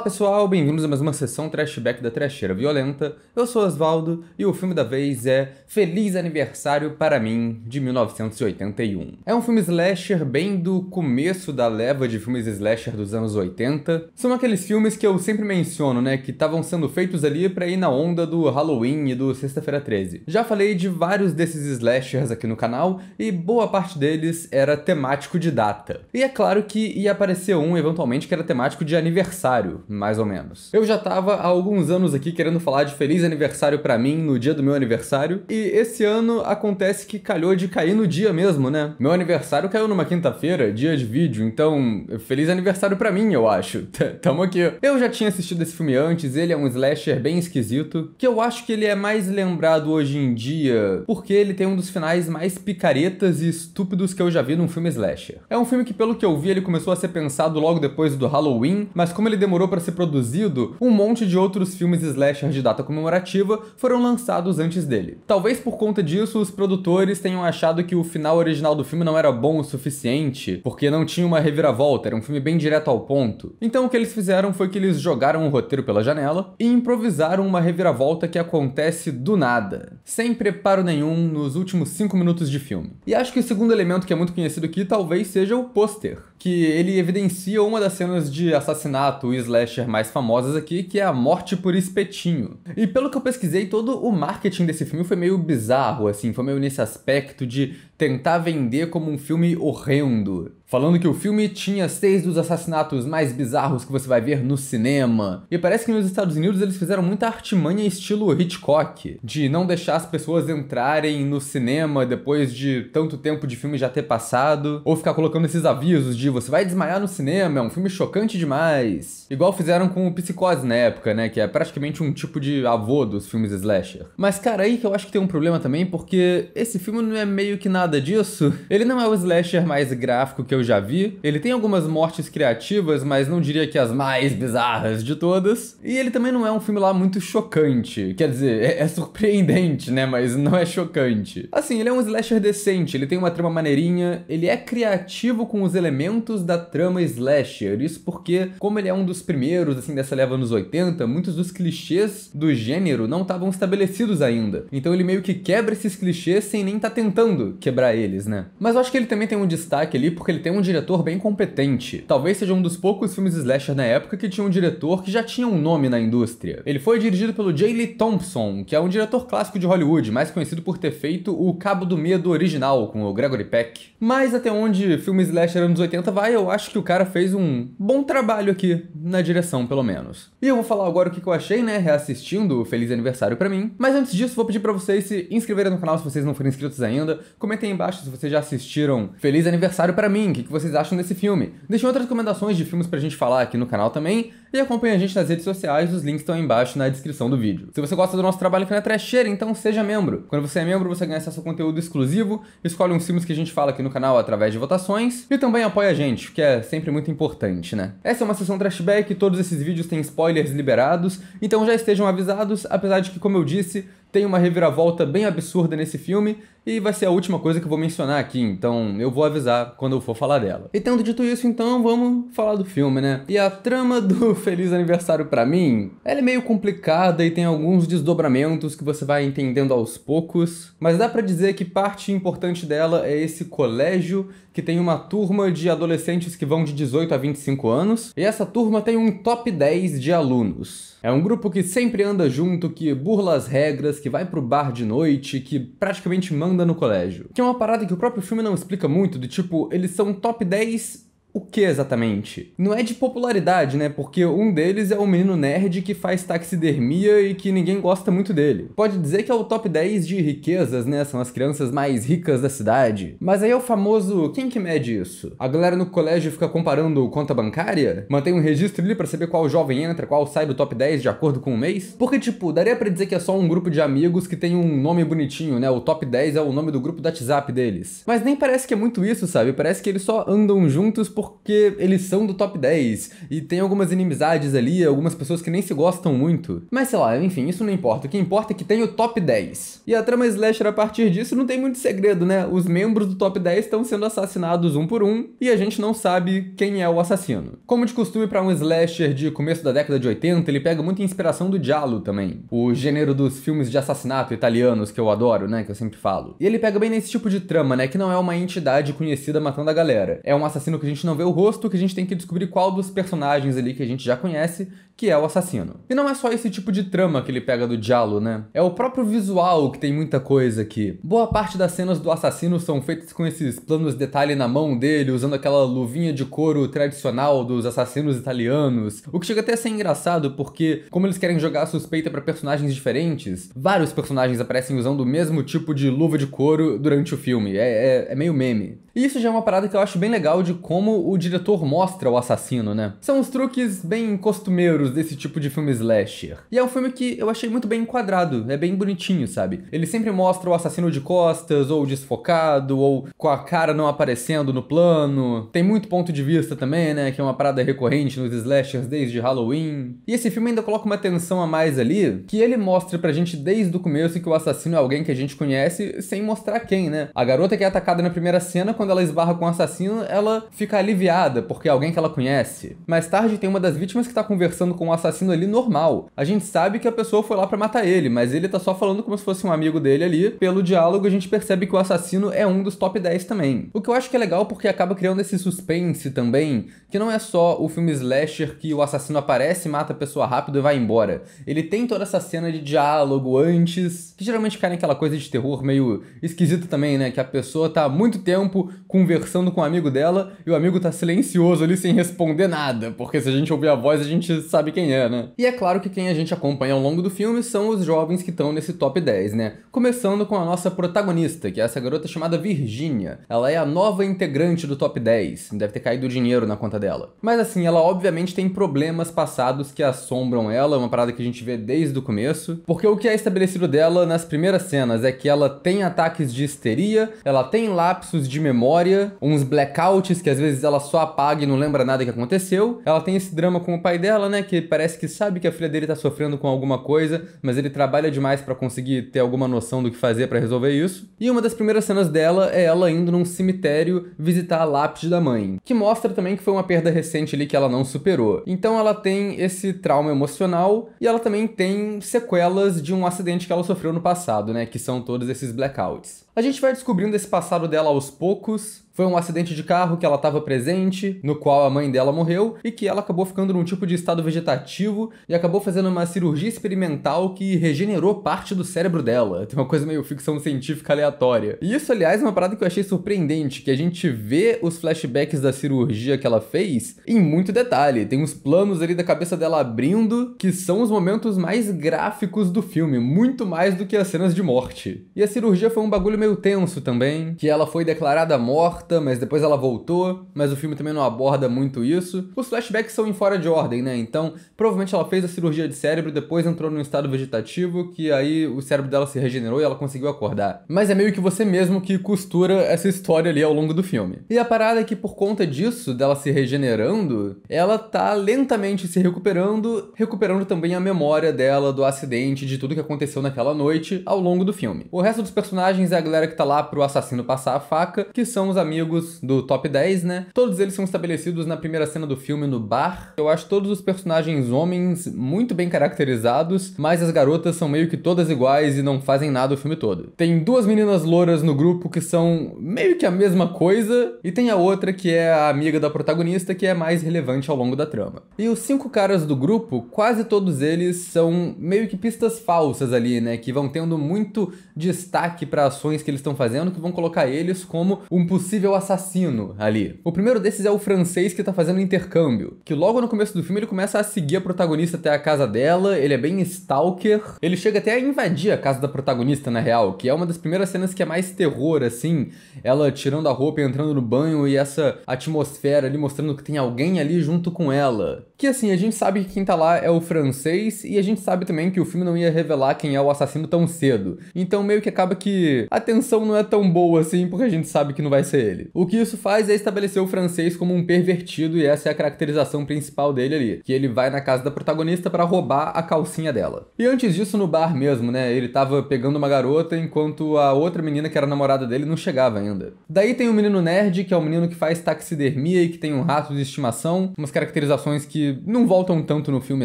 pessoal, bem-vindos a mais uma sessão Trashback da Trasheira Violenta. Eu sou Osvaldo e o filme da vez é Feliz Aniversário para Mim, de 1981. É um filme slasher bem do começo da leva de filmes slasher dos anos 80. São aqueles filmes que eu sempre menciono, né, que estavam sendo feitos ali para ir na onda do Halloween e do Sexta-feira 13. Já falei de vários desses slashers aqui no canal e boa parte deles era temático de data. E é claro que ia aparecer um eventualmente que era temático de aniversário mais ou menos. Eu já tava há alguns anos aqui querendo falar de feliz aniversário para mim no dia do meu aniversário, e esse ano acontece que calhou de cair no dia mesmo, né? Meu aniversário caiu numa quinta-feira, dia de vídeo, então feliz aniversário para mim, eu acho. Tamo aqui. Eu já tinha assistido esse filme antes, ele é um slasher bem esquisito, que eu acho que ele é mais lembrado hoje em dia porque ele tem um dos finais mais picaretas e estúpidos que eu já vi num filme slasher. É um filme que pelo que eu vi ele começou a ser pensado logo depois do Halloween, mas como ele demorou para para ser produzido, um monte de outros filmes slasher de data comemorativa foram lançados antes dele. Talvez por conta disso, os produtores tenham achado que o final original do filme não era bom o suficiente, porque não tinha uma reviravolta, era um filme bem direto ao ponto. Então o que eles fizeram foi que eles jogaram o roteiro pela janela e improvisaram uma reviravolta que acontece do nada, sem preparo nenhum nos últimos 5 minutos de filme. E acho que o segundo elemento que é muito conhecido aqui talvez seja o pôster, que ele evidencia uma das cenas de assassinato e slash slasher mais famosas aqui, que é A Morte por Espetinho. E pelo que eu pesquisei, todo o marketing desse filme foi meio bizarro, assim, foi meio nesse aspecto de tentar vender como um filme horrendo falando que o filme tinha seis dos assassinatos mais bizarros que você vai ver no cinema. E parece que nos Estados Unidos eles fizeram muita artimanha estilo Hitchcock, de não deixar as pessoas entrarem no cinema depois de tanto tempo de filme já ter passado, ou ficar colocando esses avisos de você vai desmaiar no cinema, é um filme chocante demais. Igual fizeram com o Psicose na época, né, que é praticamente um tipo de avô dos filmes slasher. Mas cara, aí que eu acho que tem um problema também, porque esse filme não é meio que nada disso. Ele não é o slasher mais gráfico que eu eu já vi. Ele tem algumas mortes criativas, mas não diria que as mais bizarras de todas. E ele também não é um filme lá muito chocante. Quer dizer, é, é surpreendente, né? Mas não é chocante. Assim, ele é um slasher decente, ele tem uma trama maneirinha, ele é criativo com os elementos da trama slasher. Isso porque, como ele é um dos primeiros, assim, dessa leva nos 80, muitos dos clichês do gênero não estavam estabelecidos ainda. Então ele meio que quebra esses clichês sem nem estar tá tentando quebrar eles, né? Mas eu acho que ele também tem um destaque ali porque ele tem tem um diretor bem competente. Talvez seja um dos poucos filmes slasher na época que tinha um diretor que já tinha um nome na indústria. Ele foi dirigido pelo J. Lee Thompson, que é um diretor clássico de Hollywood, mais conhecido por ter feito O Cabo do Medo original, com o Gregory Peck. Mas até onde filme slasher anos 80 vai, eu acho que o cara fez um bom trabalho aqui, na direção pelo menos. E eu vou falar agora o que eu achei, né, reassistindo o Feliz Aniversário para mim. Mas antes disso, vou pedir para vocês se inscreverem no canal se vocês não forem inscritos ainda, comentem aí embaixo se vocês já assistiram Feliz Aniversário para mim, o que vocês acham desse filme. Deixem outras recomendações de filmes pra gente falar aqui no canal também e acompanhe a gente nas redes sociais, os links estão aí embaixo na descrição do vídeo. Se você gosta do nosso trabalho aqui na é Trecheira, então seja membro. Quando você é membro, você ganha acesso a conteúdo exclusivo, escolhe uns filmes que a gente fala aqui no canal através de votações e também apoia a gente, que é sempre muito importante, né? Essa é uma sessão trashback, todos esses vídeos têm spoilers liberados, então já estejam avisados, apesar de que, como eu disse, tem uma reviravolta bem absurda nesse filme e vai ser a última coisa que eu vou mencionar aqui, então eu vou avisar quando eu for falar dela. E tendo dito isso, então vamos falar do filme, né? E a trama do Feliz Aniversário para mim, ela é meio complicada e tem alguns desdobramentos que você vai entendendo aos poucos, mas dá para dizer que parte importante dela é esse colégio que tem uma turma de adolescentes que vão de 18 a 25 anos, e essa turma tem um top 10 de alunos. É um grupo que sempre anda junto, que burla as regras, que vai pro bar de noite, que praticamente manda no colégio. Que é uma parada que o próprio filme não explica muito, do tipo, eles são top 10 o que exatamente? Não é de popularidade, né? Porque um deles é o menino nerd que faz taxidermia e que ninguém gosta muito dele. Pode dizer que é o top 10 de riquezas, né? São as crianças mais ricas da cidade. Mas aí é o famoso quem que mede isso? A galera no colégio fica comparando conta bancária? Mantém um registro ali para saber qual jovem entra, qual sai do top 10 de acordo com o mês? Porque tipo, daria para dizer que é só um grupo de amigos que tem um nome bonitinho, né? O top 10 é o nome do grupo do WhatsApp deles. Mas nem parece que é muito isso, sabe? Parece que eles só andam juntos porque eles são do top 10 e tem algumas inimizades ali, algumas pessoas que nem se gostam muito. Mas sei lá, enfim, isso não importa. O que importa é que tem o top 10. E a trama slasher a partir disso não tem muito segredo, né? Os membros do top 10 estão sendo assassinados um por um e a gente não sabe quem é o assassino. Como de costume para um slasher de começo da década de 80, ele pega muita inspiração do Diallo também, o gênero dos filmes de assassinato italianos que eu adoro, né, que eu sempre falo. E ele pega bem nesse tipo de trama, né, que não é uma entidade conhecida matando a galera. É um assassino que a gente não não vê o rosto, que a gente tem que descobrir qual dos personagens ali que a gente já conhece que é o assassino. E não é só esse tipo de trama que ele pega do Diallo, né? É o próprio visual que tem muita coisa aqui. Boa parte das cenas do assassino são feitas com esses planos de detalhe na mão dele, usando aquela luvinha de couro tradicional dos assassinos italianos. O que chega até a ser engraçado porque, como eles querem jogar a suspeita para personagens diferentes, vários personagens aparecem usando o mesmo tipo de luva de couro durante o filme. É, é, é meio meme. E isso já é uma parada que eu acho bem legal de como o diretor mostra o assassino, né? São os truques bem costumeiros desse tipo de filme slasher. E é um filme que eu achei muito bem enquadrado, é bem bonitinho, sabe? Ele sempre mostra o assassino de costas, ou desfocado, ou com a cara não aparecendo no plano. Tem muito ponto de vista também, né? Que é uma parada recorrente nos slashers desde Halloween. E esse filme ainda coloca uma tensão a mais ali, que ele mostra pra gente desde o começo que o assassino é alguém que a gente conhece, sem mostrar quem, né? A garota que é atacada na primeira cena, quando ela esbarra com o assassino, ela fica ali aliviada, porque é alguém que ela conhece. Mais tarde tem uma das vítimas que tá conversando com o um assassino ali normal. A gente sabe que a pessoa foi lá para matar ele, mas ele tá só falando como se fosse um amigo dele ali. Pelo diálogo a gente percebe que o assassino é um dos top 10 também. O que eu acho que é legal porque acaba criando esse suspense também, que não é só o filme slasher que o assassino aparece, mata a pessoa rápido e vai embora. Ele tem toda essa cena de diálogo antes, que geralmente cai naquela coisa de terror meio esquisito também, né? Que a pessoa tá há muito tempo conversando com o um amigo dela e o amigo tá silencioso ali sem responder nada, porque se a gente ouvir a voz a gente sabe quem é, né? E é claro que quem a gente acompanha ao longo do filme são os jovens que estão nesse top 10, né? Começando com a nossa protagonista, que é essa garota chamada Virginia. Ela é a nova integrante do top 10, deve ter caído dinheiro na conta dela. Mas assim, ela obviamente tem problemas passados que assombram ela, uma parada que a gente vê desde o começo, porque o que é estabelecido dela nas primeiras cenas é que ela tem ataques de histeria, ela tem lapsos de memória, uns blackouts que às vezes ela só apaga e não lembra nada que aconteceu. Ela tem esse drama com o pai dela, né? Que parece que sabe que a filha dele tá sofrendo com alguma coisa, mas ele trabalha demais para conseguir ter alguma noção do que fazer para resolver isso. E uma das primeiras cenas dela é ela indo num cemitério visitar a lápide da mãe, que mostra também que foi uma perda recente ali que ela não superou. Então ela tem esse trauma emocional e ela também tem sequelas de um acidente que ela sofreu no passado, né? Que são todos esses blackouts. A gente vai descobrindo esse passado dela aos poucos, foi um acidente de carro que ela estava presente, no qual a mãe dela morreu e que ela acabou ficando num tipo de estado vegetativo e acabou fazendo uma cirurgia experimental que regenerou parte do cérebro dela. Tem uma coisa meio ficção científica aleatória. E isso, aliás, é uma parada que eu achei surpreendente, que a gente vê os flashbacks da cirurgia que ela fez em muito detalhe. Tem uns planos ali da cabeça dela abrindo, que são os momentos mais gráficos do filme, muito mais do que as cenas de morte. E a cirurgia foi um bagulho meio tenso também, que ela foi declarada morta mas depois ela voltou, mas o filme também não aborda muito isso. Os flashbacks são em fora de ordem, né? Então, provavelmente ela fez a cirurgia de cérebro, depois entrou num estado vegetativo, que aí o cérebro dela se regenerou e ela conseguiu acordar. Mas é meio que você mesmo que costura essa história ali ao longo do filme. E a parada é que por conta disso, dela se regenerando, ela tá lentamente se recuperando, recuperando também a memória dela do acidente, de tudo que aconteceu naquela noite ao longo do filme. O resto dos personagens é a galera que tá lá pro assassino passar a faca, que são os amigos amigos do top 10, né? Todos eles são estabelecidos na primeira cena do filme no bar. Eu acho todos os personagens homens muito bem caracterizados, mas as garotas são meio que todas iguais e não fazem nada o filme todo. Tem duas meninas louras no grupo que são meio que a mesma coisa, e tem a outra que é a amiga da protagonista que é mais relevante ao longo da trama. E os cinco caras do grupo, quase todos eles são meio que pistas falsas ali, né? Que vão tendo muito destaque para ações que eles estão fazendo, que vão colocar eles como um possível o assassino ali. O primeiro desses é o francês que tá fazendo intercâmbio, que logo no começo do filme ele começa a seguir a protagonista até a casa dela, ele é bem stalker, ele chega até a invadir a casa da protagonista, na real, que é uma das primeiras cenas que é mais terror, assim, ela tirando a roupa e entrando no banho e essa atmosfera ali mostrando que tem alguém ali junto com ela. Que assim, a gente sabe que quem tá lá é o francês e a gente sabe também que o filme não ia revelar quem é o assassino tão cedo. Então meio que acaba que a tensão não é tão boa assim, porque a gente sabe que não vai ser dele. O que isso faz é estabelecer o francês como um pervertido e essa é a caracterização principal dele ali, que ele vai na casa da protagonista para roubar a calcinha dela. E antes disso no bar mesmo, né, ele tava pegando uma garota enquanto a outra menina que era namorada dele não chegava ainda. Daí tem o menino nerd, que é o menino que faz taxidermia e que tem um rato de estimação, umas caracterizações que não voltam tanto no filme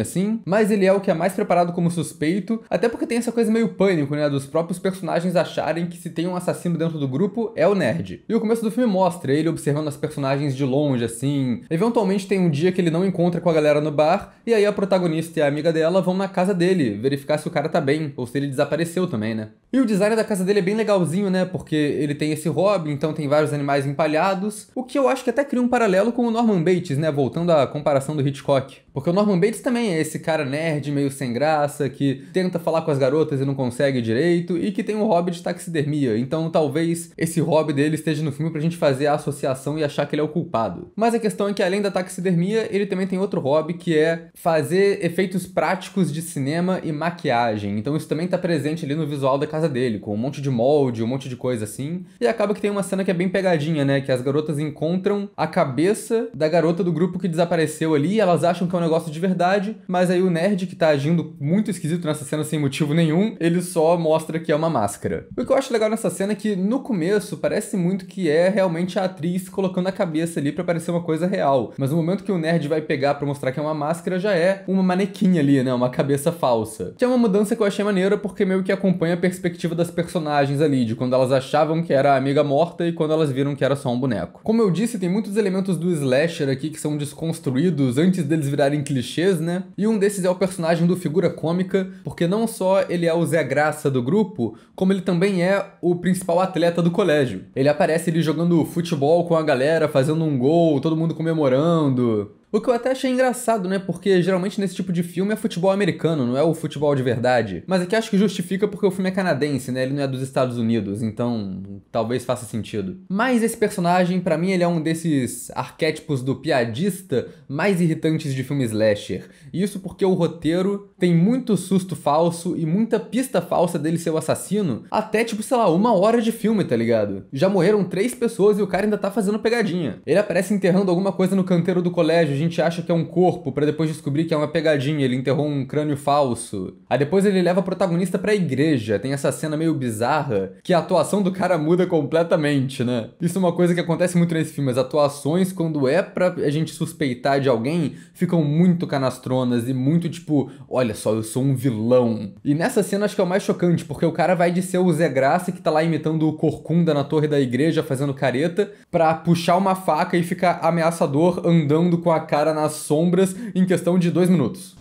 assim, mas ele é o que é mais preparado como suspeito, até porque tem essa coisa meio pânico, né, dos próprios personagens acharem que se tem um assassino dentro do grupo é o nerd. E o começo do filme mostra ele observando as personagens de longe, assim. Eventualmente tem um dia que ele não encontra com a galera no bar, e aí a protagonista e a amiga dela vão na casa dele verificar se o cara tá bem, ou se ele desapareceu também, né? E o design da casa dele é bem legalzinho, né? Porque ele tem esse hobby, então tem vários animais empalhados, o que eu acho que até cria um paralelo com o Norman Bates, né? Voltando à comparação do Hitchcock. Porque o Norman Bates também é esse cara nerd, meio sem graça, que tenta falar com as garotas e não consegue direito, e que tem um hobby de taxidermia. Então talvez esse hobby dele esteja no filme pra gente fazer a associação e achar que ele é o culpado. Mas a questão é que além da taxidermia, ele também tem outro hobby que é fazer efeitos práticos de cinema e maquiagem. Então isso também tá presente ali no visual da casa dele, com um monte de molde, um monte de coisa assim. E acaba que tem uma cena que é bem pegadinha, né? Que as garotas encontram a cabeça da garota do grupo que desapareceu ali, elas acham que é um negócio de verdade, mas aí o nerd que tá agindo muito esquisito nessa cena sem motivo nenhum, ele só mostra que é uma máscara. O que eu acho legal nessa cena é que no começo parece muito que é realmente a atriz colocando a cabeça ali para parecer uma coisa real, mas no momento que o nerd vai pegar para mostrar que é uma máscara já é uma manequim ali, né? Uma cabeça falsa. Que é uma mudança que eu achei maneira porque meio que acompanha a perspectiva perspectiva das personagens ali, de quando elas achavam que era a amiga morta e quando elas viram que era só um boneco. Como eu disse, tem muitos elementos do slasher aqui que são desconstruídos antes deles virarem clichês, né? E um desses é o personagem do figura cômica, porque não só ele é o Zé Graça do grupo, como ele também é o principal atleta do colégio. Ele aparece ali jogando futebol com a galera, fazendo um gol, todo mundo comemorando. O que eu até achei engraçado, né? Porque geralmente nesse tipo de filme é futebol americano, não é o futebol de verdade. Mas aqui acho que justifica porque o filme é canadense, né? Ele não é dos Estados Unidos, então talvez faça sentido. Mas esse personagem, para mim, ele é um desses arquétipos do piadista mais irritantes de filme slasher. E isso porque o roteiro tem muito susto falso e muita pista falsa dele ser o assassino, até tipo, sei lá, uma hora de filme, tá ligado? Já morreram três pessoas e o cara ainda tá fazendo pegadinha. Ele aparece enterrando alguma coisa no canteiro do colégio, gente acha que é um corpo para depois descobrir que é uma pegadinha, ele enterrou um crânio falso. Aí depois ele leva a protagonista para a igreja, tem essa cena meio bizarra que a atuação do cara muda completamente, né? Isso é uma coisa que acontece muito nesse filme, as atuações quando é pra a gente suspeitar de alguém, ficam muito canastronas e muito tipo, olha só, eu sou um vilão. E nessa cena acho que é o mais chocante, porque o cara vai de ser o Zé Graça que tá lá imitando o Corcunda na torre da igreja fazendo careta, pra puxar uma faca e ficar ameaçador andando com a cara cara nas sombras em questão de dois minutos.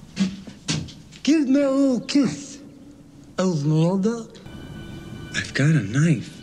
Give me a kiss, old mother. I've got a knife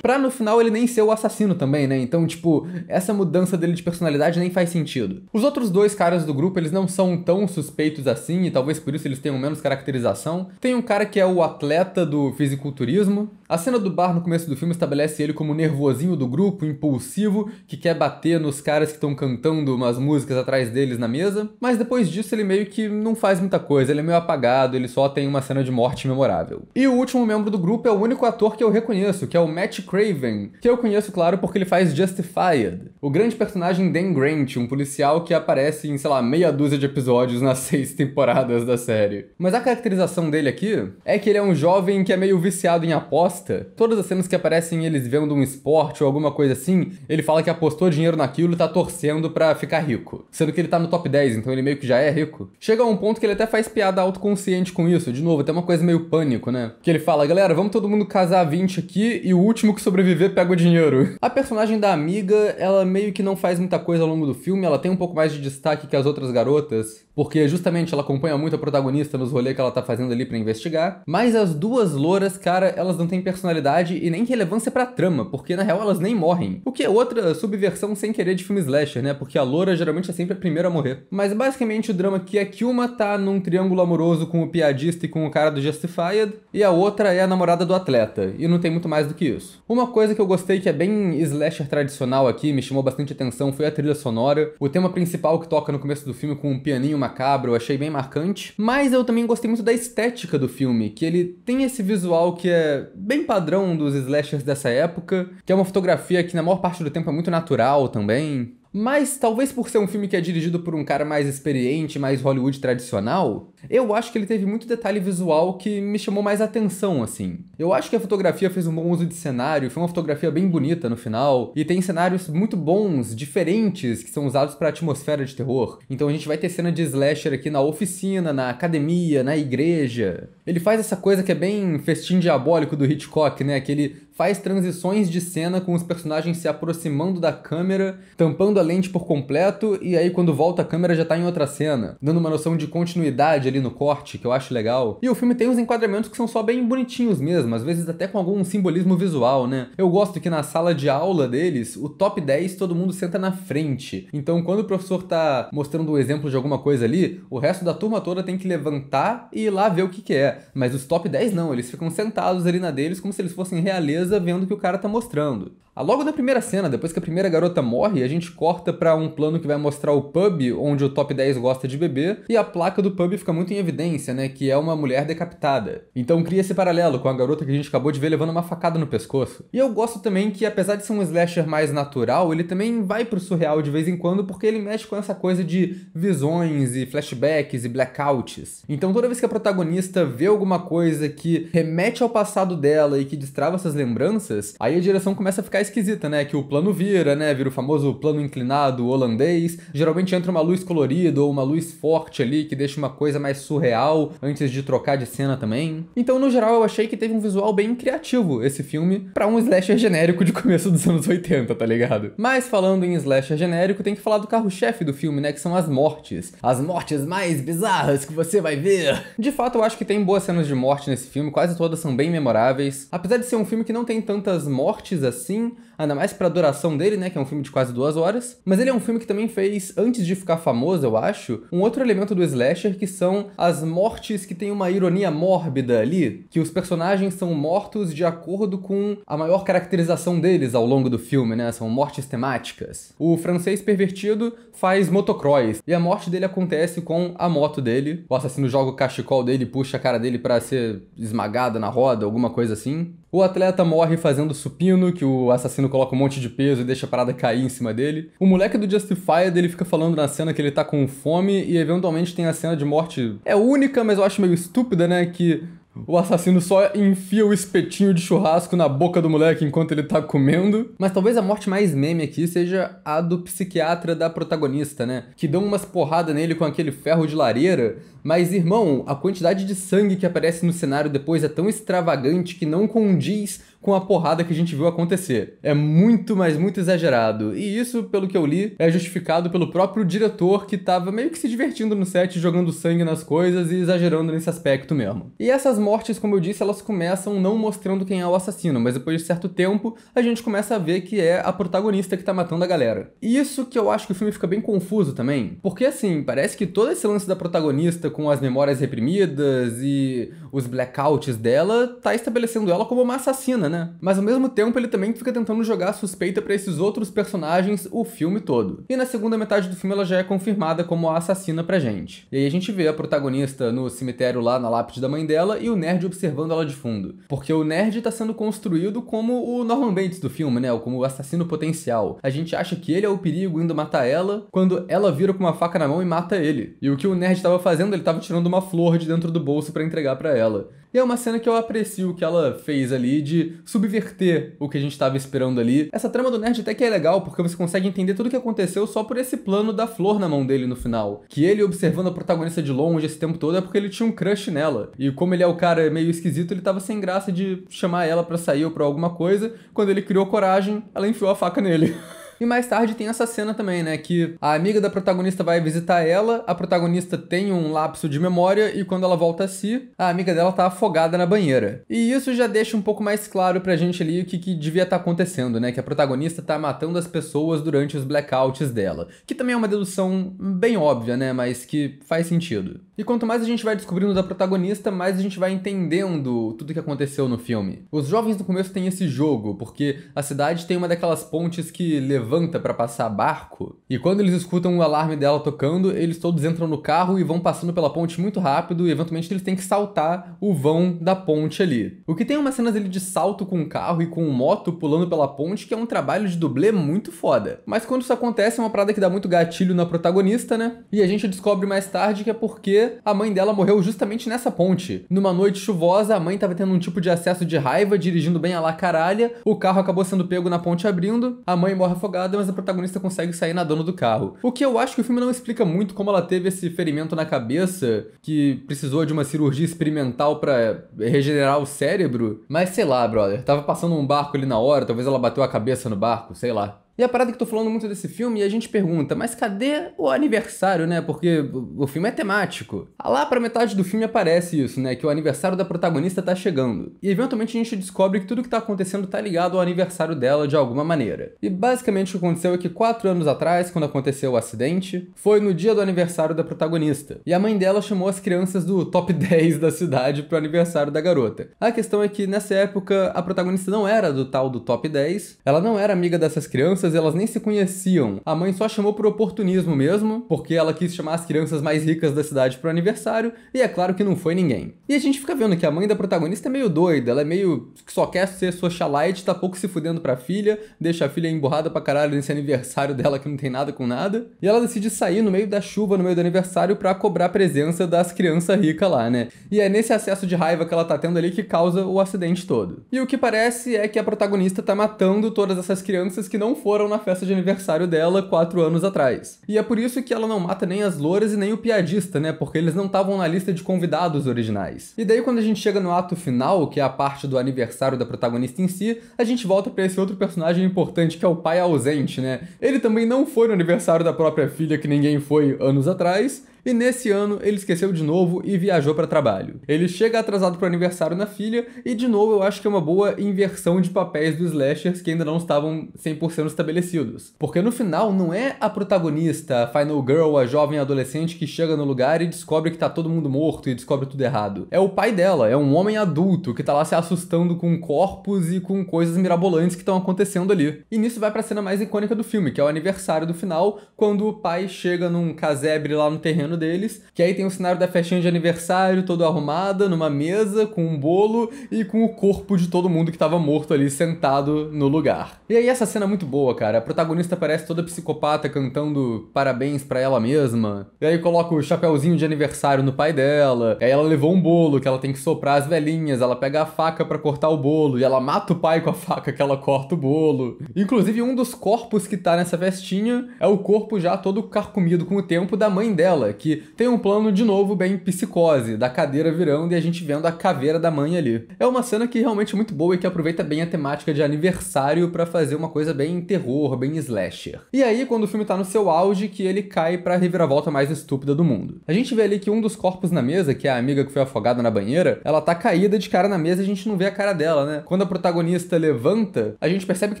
pra no final ele nem ser o assassino também, né? Então, tipo, essa mudança dele de personalidade nem faz sentido. Os outros dois caras do grupo, eles não são tão suspeitos assim, e talvez por isso eles tenham menos caracterização. Tem um cara que é o atleta do fisiculturismo, a cena do bar no começo do filme estabelece ele como nervosinho do grupo, impulsivo, que quer bater nos caras que estão cantando umas músicas atrás deles na mesa, mas depois disso ele meio que não faz muita coisa, ele é meio apagado, ele só tem uma cena de morte memorável. E o último membro do grupo é o único ator que eu reconheço, que é o Matt Craven, que eu conheço, claro, porque ele faz Justified. O grande personagem Dan Grant, um policial que aparece em, sei lá, meia dúzia de episódios nas seis temporadas da série. Mas a caracterização dele aqui é que ele é um jovem que é meio viciado em apostas aposta. Todas as cenas que aparecem eles vendo um esporte ou alguma coisa assim, ele fala que apostou dinheiro naquilo e tá torcendo pra ficar rico. Sendo que ele tá no top 10, então ele meio que já é rico. Chega a um ponto que ele até faz piada autoconsciente com isso. De novo, até uma coisa meio pânico, né? Que ele fala, galera, vamos todo mundo casar 20 aqui e o último que sobreviver pega o dinheiro. A personagem da amiga, ela meio que não faz muita coisa ao longo do filme, ela tem um pouco mais de destaque que as outras garotas porque justamente ela acompanha muito a protagonista nos rolês que ela tá fazendo ali para investigar. Mas as duas louras, cara, elas não têm personalidade e nem relevância pra trama, porque na real elas nem morrem. O que é outra subversão sem querer de filme slasher, né? Porque a loura geralmente é sempre a primeira a morrer. Mas basicamente o drama aqui é que uma tá num triângulo amoroso com o piadista e com o cara do Justified, e a outra é a namorada do atleta, e não tem muito mais do que isso. Uma coisa que eu gostei que é bem slasher tradicional aqui, me chamou bastante atenção, foi a trilha sonora. O tema principal que toca no começo do filme com um pianinho uma macabro, eu achei bem marcante. Mas eu também gostei muito da estética do filme, que ele tem esse visual que é bem padrão dos slashers dessa época, que é uma fotografia que na maior parte do tempo é muito natural também. Mas talvez por ser um filme que é dirigido por um cara mais experiente, mais Hollywood tradicional, eu acho que ele teve muito detalhe visual que me chamou mais atenção, assim. Eu acho que a fotografia fez um bom uso de cenário, foi uma fotografia bem bonita no final, e tem cenários muito bons, diferentes, que são usados para atmosfera de terror. Então a gente vai ter cena de slasher aqui na oficina, na academia, na igreja. Ele faz essa coisa que é bem festim diabólico do Hitchcock, né? Que ele faz transições de cena com os personagens se aproximando da câmera, tampando a lente por completo, e aí quando volta a câmera já tá em outra cena, dando uma noção de continuidade ali no corte, que eu acho legal. E o filme tem uns enquadramentos que são só bem bonitinhos mesmo, às vezes até com algum simbolismo visual, né? Eu gosto que na sala de aula deles, o top 10 todo mundo senta na frente. Então quando o professor tá mostrando um exemplo de alguma coisa ali, o resto da turma toda tem que levantar e ir lá ver o que que é. Mas os top 10 não, eles ficam sentados ali na deles como se eles fossem realeza empresa vendo o que o cara tá mostrando. Ah, logo na primeira cena, depois que a primeira garota morre, a gente corta para um plano que vai mostrar o pub onde o top 10 gosta de beber e a placa do pub fica muito em evidência, né, que é uma mulher decapitada. Então cria esse paralelo com a garota que a gente acabou de ver levando uma facada no pescoço. E eu gosto também que apesar de ser um slasher mais natural, ele também vai pro surreal de vez em quando porque ele mexe com essa coisa de visões e flashbacks e blackouts. Então toda vez que a protagonista vê alguma coisa que remete ao passado dela e que destrava essas lembranças, aí a direção começa a ficar esquisita, né? Que o plano vira, né? Vira o famoso plano inclinado holandês. Geralmente entra uma luz colorida ou uma luz forte ali que deixa uma coisa mais surreal antes de trocar de cena também. Então, no geral, eu achei que teve um visual bem criativo esse filme para um slasher genérico de começo dos anos 80, tá ligado? Mas falando em slasher genérico, tem que falar do carro-chefe do filme, né? Que são as mortes. As mortes mais bizarras que você vai ver. De fato, eu acho que tem boas cenas de morte nesse filme, quase todas são bem memoráveis. Apesar de ser um filme que não tem tantas mortes assim, in ainda mais pra duração dele, né, que é um filme de quase duas horas. Mas ele é um filme que também fez, antes de ficar famoso, eu acho, um outro elemento do slasher que são as mortes que tem uma ironia mórbida ali, que os personagens são mortos de acordo com a maior caracterização deles ao longo do filme, né, são mortes temáticas. O francês pervertido faz motocross e a morte dele acontece com a moto dele. O assassino joga o cachecol dele, puxa a cara dele para ser esmagado na roda, alguma coisa assim. O atleta morre fazendo supino, que o assassino coloca um monte de peso e deixa a parada cair em cima dele. O moleque do Justified, ele fica falando na cena que ele tá com fome e eventualmente tem a cena de morte. É única, mas eu acho meio estúpida, né? Que o assassino só enfia o espetinho de churrasco na boca do moleque enquanto ele tá comendo. Mas talvez a morte mais meme aqui seja a do psiquiatra da protagonista, né? Que dão umas porradas nele com aquele ferro de lareira, mas, irmão, a quantidade de sangue que aparece no cenário depois é tão extravagante que não condiz com a porrada que a gente viu acontecer. É muito, mas muito exagerado. E isso, pelo que eu li, é justificado pelo próprio diretor que tava meio que se divertindo no set, jogando sangue nas coisas e exagerando nesse aspecto mesmo. E essas mortes, como eu disse, elas começam não mostrando quem é o assassino, mas depois de certo tempo a gente começa a ver que é a protagonista que tá matando a galera. E isso que eu acho que o filme fica bem confuso também, porque assim, parece que todo esse lance da protagonista com as memórias reprimidas e os blackouts dela, tá estabelecendo ela como uma assassina, né? Mas ao mesmo tempo ele também fica tentando jogar suspeita para esses outros personagens o filme todo. E na segunda metade do filme ela já é confirmada como a assassina pra gente. E aí a gente vê a protagonista no cemitério lá na lápide da mãe dela e o nerd observando ela de fundo. Porque o nerd tá sendo construído como o Norman Bates do filme, né? como o assassino potencial. A gente acha que ele é o perigo indo matar ela, quando ela vira com uma faca na mão e mata ele. E o que o nerd tava fazendo, ele estava tirando uma flor de dentro do bolso para entregar para ela. E é uma cena que eu aprecio o que ela fez ali de subverter o que a gente estava esperando ali. Essa trama do nerd até que é legal porque você consegue entender tudo o que aconteceu só por esse plano da flor na mão dele no final. Que ele observando a protagonista de longe esse tempo todo é porque ele tinha um crush nela. E como ele é o cara meio esquisito, ele tava sem graça de chamar ela para sair ou para alguma coisa. Quando ele criou coragem, ela enfiou a faca nele. E mais tarde tem essa cena também, né? Que a amiga da protagonista vai visitar ela, a protagonista tem um lapso de memória e quando ela volta a si, a amiga dela tá afogada na banheira. E isso já deixa um pouco mais claro pra gente ali o que, que devia estar tá acontecendo, né? Que a protagonista tá matando as pessoas durante os blackouts dela. Que também é uma dedução bem óbvia, né? Mas que faz sentido. E quanto mais a gente vai descobrindo da protagonista, mais a gente vai entendendo tudo o que aconteceu no filme. Os jovens no começo têm esse jogo, porque a cidade tem uma daquelas pontes que levanta para passar barco. E quando eles escutam o alarme dela tocando, eles todos entram no carro e vão passando pela ponte muito rápido e eventualmente eles têm que saltar o vão da ponte ali. O que tem umas cenas ali de salto com o carro e com moto pulando pela ponte que é um trabalho de dublê muito foda. Mas quando isso acontece é uma parada que dá muito gatilho na protagonista, né? E a gente descobre mais tarde que é porque a mãe dela morreu justamente nessa ponte. Numa noite chuvosa, a mãe estava tendo um tipo de acesso de raiva, dirigindo bem a lá caralha, o carro acabou sendo pego na ponte abrindo, a mãe morre afogada, mas a protagonista consegue sair nadando do carro. O que eu acho que o filme não explica muito como ela teve esse ferimento na cabeça, que precisou de uma cirurgia experimental para regenerar o cérebro, mas sei lá, brother, tava passando um barco ali na hora, talvez ela bateu a cabeça no barco, sei lá. E a parada que eu tô falando muito desse filme, e a gente pergunta, mas cadê o aniversário, né? Porque o filme é temático. Ah, lá pra metade do filme aparece isso, né? Que o aniversário da protagonista tá chegando. E eventualmente a gente descobre que tudo que tá acontecendo tá ligado ao aniversário dela de alguma maneira. E basicamente o que aconteceu é que quatro anos atrás, quando aconteceu o acidente, foi no dia do aniversário da protagonista. E a mãe dela chamou as crianças do top 10 da cidade pro aniversário da garota. A questão é que nessa época a protagonista não era do tal do top 10, ela não era amiga dessas crianças crianças elas nem se conheciam. A mãe só chamou por oportunismo mesmo, porque ela quis chamar as crianças mais ricas da cidade pro aniversário, e é claro que não foi ninguém. E a gente fica vendo que a mãe da protagonista é meio doida, ela é meio que só quer ser socialite, tá pouco se fudendo pra filha, deixa a filha emburrada pra caralho nesse aniversário dela que não tem nada com nada, e ela decide sair no meio da chuva, no meio do aniversário, pra cobrar a presença das crianças ricas lá, né? E é nesse acesso de raiva que ela tá tendo ali que causa o acidente todo. E o que parece é que a protagonista tá matando todas essas crianças que não foram foram na festa de aniversário dela quatro anos atrás. E é por isso que ela não mata nem as louras e nem o piadista, né? Porque eles não estavam na lista de convidados originais. E daí, quando a gente chega no ato final, que é a parte do aniversário da protagonista em si, a gente volta para esse outro personagem importante que é o pai ausente, né? Ele também não foi no aniversário da própria filha que ninguém foi anos atrás, e nesse ano ele esqueceu de novo e viajou para trabalho. Ele chega atrasado para aniversário na filha e de novo eu acho que é uma boa inversão de papéis dos slashers que ainda não estavam 100% estabelecidos. Porque no final não é a protagonista, a final girl, a jovem adolescente que chega no lugar e descobre que tá todo mundo morto e descobre tudo errado. É o pai dela, é um homem adulto que tá lá se assustando com corpos e com coisas mirabolantes que estão acontecendo ali. E nisso vai para a cena mais icônica do filme, que é o aniversário do final, quando o pai chega num casebre lá no terreno deles, que aí tem o cenário da festinha de aniversário, todo arrumada, numa mesa, com um bolo e com o corpo de todo mundo que tava morto ali sentado no lugar. E aí essa cena é muito boa, cara. A protagonista parece toda psicopata cantando parabéns para ela mesma. E aí coloca o chapéuzinho de aniversário no pai dela. E aí ela levou um bolo que ela tem que soprar as velhinhas, ela pega a faca para cortar o bolo e ela mata o pai com a faca que ela corta o bolo. Inclusive um dos corpos que tá nessa festinha é o corpo já todo carcomido com o tempo da mãe dela, que tem um plano de novo bem psicose, da cadeira virando e a gente vendo a caveira da mãe ali. É uma cena que realmente é muito boa e que aproveita bem a temática de aniversário para fazer uma coisa bem terror, bem slasher. E aí, quando o filme tá no seu auge, que ele cai pra reviravolta mais estúpida do mundo. A gente vê ali que um dos corpos na mesa, que é a amiga que foi afogada na banheira, ela tá caída de cara na mesa e a gente não vê a cara dela, né? Quando a protagonista levanta, a gente percebe que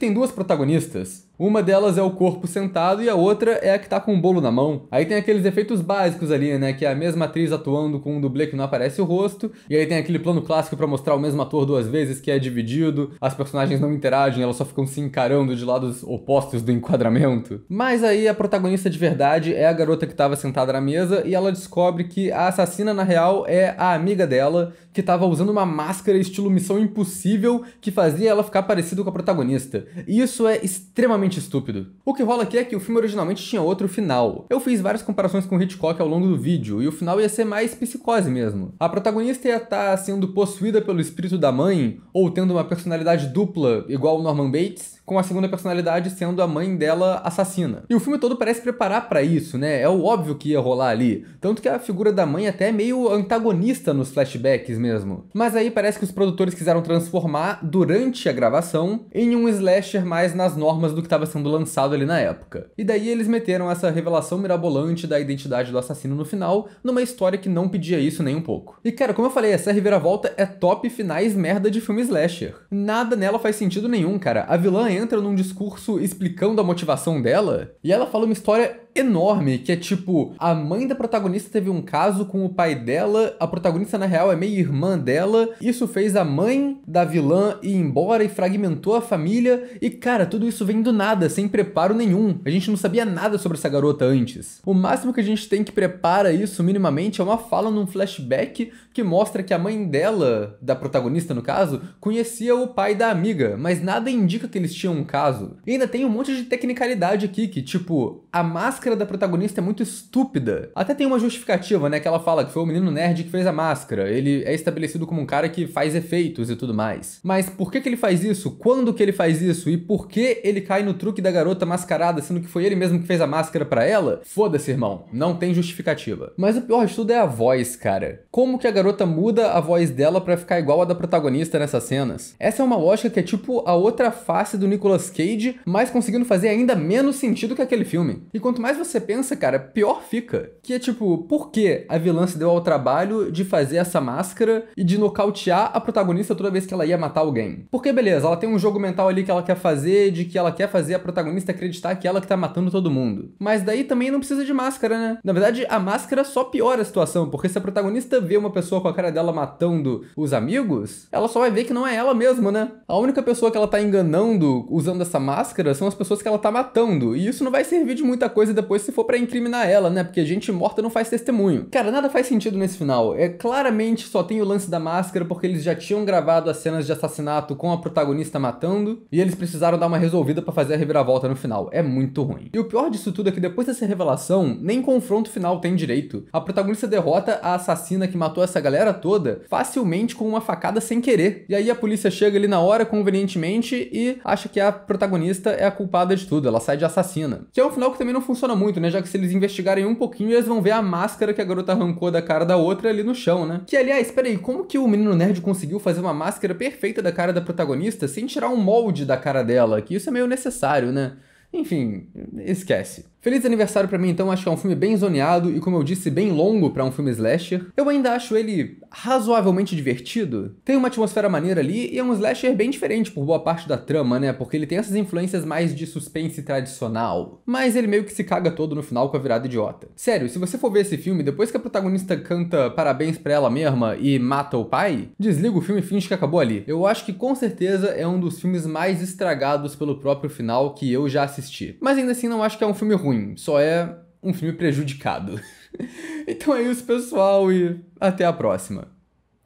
tem duas protagonistas. Uma delas é o corpo sentado e a outra é a que tá com o bolo na mão. Aí tem aqueles efeitos básicos ali, né? Que é a mesma atriz atuando com um dublê que não aparece o rosto. E aí tem aquele plano clássico para mostrar o mesmo ator duas vezes, que é dividido. As personagens não interagem, elas só ficam se encarando de lados opostos do enquadramento. Mas aí a protagonista de verdade é a garota que estava sentada na mesa e ela descobre que a assassina, na real, é a amiga dela, que estava usando uma máscara estilo Missão Impossível que fazia ela ficar parecida com a protagonista. E isso é extremamente estúpido. O que rola aqui é que o filme originalmente tinha outro final. Eu fiz várias comparações com Hitchcock ao longo do vídeo, e o final ia ser mais psicose mesmo. A protagonista ia estar tá sendo possuída pelo espírito da mãe, ou tendo uma personalidade dupla igual o Norman Bates, com a segunda personalidade sendo a mãe dela assassina. E o filme todo parece preparar para isso, né? É o óbvio que ia rolar ali. Tanto que a figura da mãe até é meio antagonista nos flashbacks mesmo. Mas aí parece que os produtores quiseram transformar, durante a gravação, em um slasher mais nas normas do que estava sendo lançado ali na época. E daí eles meteram essa revelação mirabolante da identidade do assassino no final, numa história que não pedia isso nem um pouco. E cara, como eu falei, essa reviravolta é top finais merda de filme slasher. Nada nela faz sentido nenhum, cara. A vilã entra num discurso explicando a motivação dela e ela fala uma história enorme que é tipo: a mãe da protagonista teve um caso com o pai dela, a protagonista na real é meio irmã dela, isso fez a mãe da vilã ir embora e fragmentou a família, e cara, tudo isso vem do nada, sem preparo nenhum. A gente não sabia nada sobre essa garota antes. O máximo que a gente tem que prepara isso minimamente é uma fala num flashback que mostra que a mãe dela, da protagonista no caso, conhecia o pai da amiga, mas nada indica que eles tinham um caso. E ainda tem um monte de tecnicalidade aqui, que tipo, a máscara máscara da protagonista é muito estúpida. Até tem uma justificativa, né? Que ela fala que foi o menino nerd que fez a máscara. Ele é estabelecido como um cara que faz efeitos e tudo mais. Mas por que, que ele faz isso? Quando que ele faz isso? E por que ele cai no truque da garota mascarada, sendo que foi ele mesmo que fez a máscara para ela? Foda-se, irmão. Não tem justificativa. Mas o pior de tudo é a voz, cara. Como que a garota muda a voz dela para ficar igual a da protagonista nessas cenas? Essa é uma lógica que é tipo a outra face do Nicolas Cage, mas conseguindo fazer ainda menos sentido que aquele filme. E quanto mais você pensa, cara, pior fica. Que é tipo, por que a vilã se deu ao trabalho de fazer essa máscara e de nocautear a protagonista toda vez que ela ia matar alguém? Porque, beleza, ela tem um jogo mental ali que ela quer fazer, de que ela quer fazer a protagonista acreditar que ela que tá matando todo mundo. Mas daí também não precisa de máscara, né? Na verdade, a máscara só piora a situação, porque se a protagonista vê uma pessoa com a cara dela matando os amigos, ela só vai ver que não é ela mesma, né? A única pessoa que ela tá enganando usando essa máscara são as pessoas que ela tá matando, e isso não vai servir de muita coisa depois se for para incriminar ela, né? Porque gente morta não faz testemunho. Cara, nada faz sentido nesse final. É claramente só tem o lance da máscara porque eles já tinham gravado as cenas de assassinato com a protagonista matando e eles precisaram dar uma resolvida para fazer a reviravolta no final. É muito ruim. E o pior disso tudo é que depois dessa revelação, nem confronto final tem direito. A protagonista derrota a assassina que matou essa galera toda facilmente com uma facada sem querer. E aí a polícia chega ali na hora convenientemente e acha que a protagonista é a culpada de tudo, ela sai de assassina. Que é um final que também não funciona funciona muito, né? Já que se eles investigarem um pouquinho, eles vão ver a máscara que a garota arrancou da cara da outra ali no chão, né? Que, aliás, peraí, como que o menino nerd conseguiu fazer uma máscara perfeita da cara da protagonista sem tirar um molde da cara dela? Que isso é meio necessário, né? Enfim, esquece. Feliz aniversário para mim, então, acho que é um filme bem zoneado e, como eu disse, bem longo para um filme slasher. Eu ainda acho ele razoavelmente divertido. Tem uma atmosfera maneira ali e é um slasher bem diferente por boa parte da trama, né? Porque ele tem essas influências mais de suspense tradicional. Mas ele meio que se caga todo no final com a virada idiota. Sério, se você for ver esse filme, depois que a protagonista canta parabéns pra ela mesma e mata o pai, desliga o filme e finge que acabou ali. Eu acho que com certeza é um dos filmes mais estragados pelo próprio final que eu já assisti. Mas ainda assim, não acho que é um filme ruim ruim, só é um filme prejudicado. então é isso, pessoal, e até a próxima.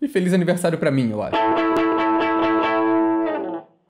E feliz aniversário para mim, eu acho.